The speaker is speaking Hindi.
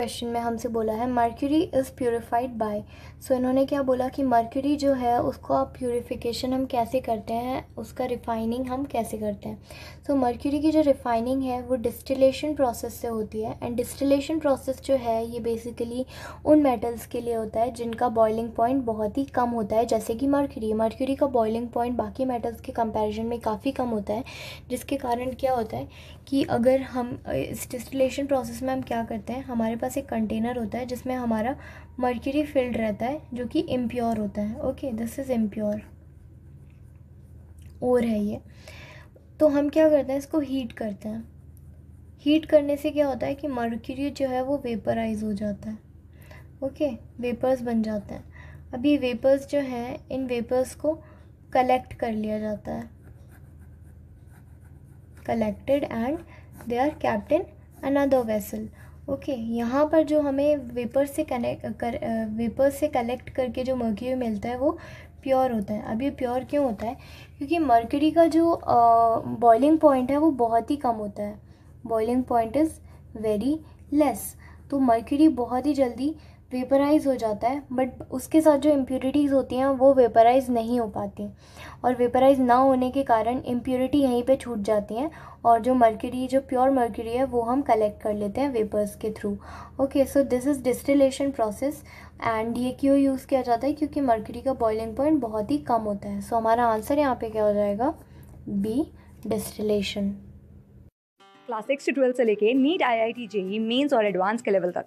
क्वेश्चन में हमसे बोला है mercury is purified by so इन्होंने क्या बोला कि मर्क्यूरी जो है उसको आप प्योरीफिकेशन हम कैसे करते हैं उसका रिफाइनिंग हम कैसे करते हैं सो so, मर्क्यूरी की जो रिफाइनिंग है वो डिस्टिलेशन प्रोसेस से होती है एंड डिस्टिलेशन प्रोसेस जो है ये बेसिकली उन मेटल्स के लिए होता है जिनका बॉइलिंग पॉइंट बहुत ही कम होता है जैसे कि मर्क्यूरी मर्क्यूरी का बॉइलिंग पॉइंट बाकी मेटल्स के कंपेरिजन में काफ़ी कम होता है जिसके कारण क्या होता है कि अगर हम इस डिस्टिलेशन प्रोसेस में हम क्या करते हैं हमारे पास पास एक कंटेनर होता है जिसमें हमारा मर्क्यूरी फिल्ड रहता है जो कि इम्प्योर होता है ओके दिस इज़ इम्प्योर और है ये तो हम क्या करते हैं इसको हीट करते हैं हीट करने से क्या होता है कि मर्क्यूरी जो है वो वेपराइज हो जाता है ओके वेपर्स बन जाते हैं अब ये वेपर्स जो हैं इन वेपर्स को कलेक्ट कर लिया जाता है collected and they are captain another vessel okay okay, यहाँ पर जो हमें वेपर से कनेक्ट कर वेपर से कलेक्ट करके जो मर्क्यू मिलता है वो प्योर होता है अब ये प्योर क्यों होता है क्योंकि मर्क्यूरी का जो बॉइलिंग पॉइंट है वो बहुत ही कम होता है boiling point is very less तो मर्क्यूरी बहुत ही जल्दी वेपराइज़ हो जाता है बट उसके साथ जो इम्प्योरिटीज़ होती हैं वो वेपराइज़ नहीं हो पाती और वेपराइज़ ना होने के कारण इम्प्योरिटी यहीं पे छूट जाती हैं और जो मर्क्यूरी जो प्योर मर्क्यूरी है वो हम कलेक्ट कर लेते हैं वेपर्स के through okay so this is distillation process and ये क्यों यूज़ किया जाता है क्योंकि मर्क्यूरी का बॉइलिंग पॉइंट बहुत ही कम होता है सो so, हमारा आंसर यहाँ पर क्या हो जाएगा बी distillation class six to twelfth से लेके NEET I I T JEE mains और एडवांस के लेवल तक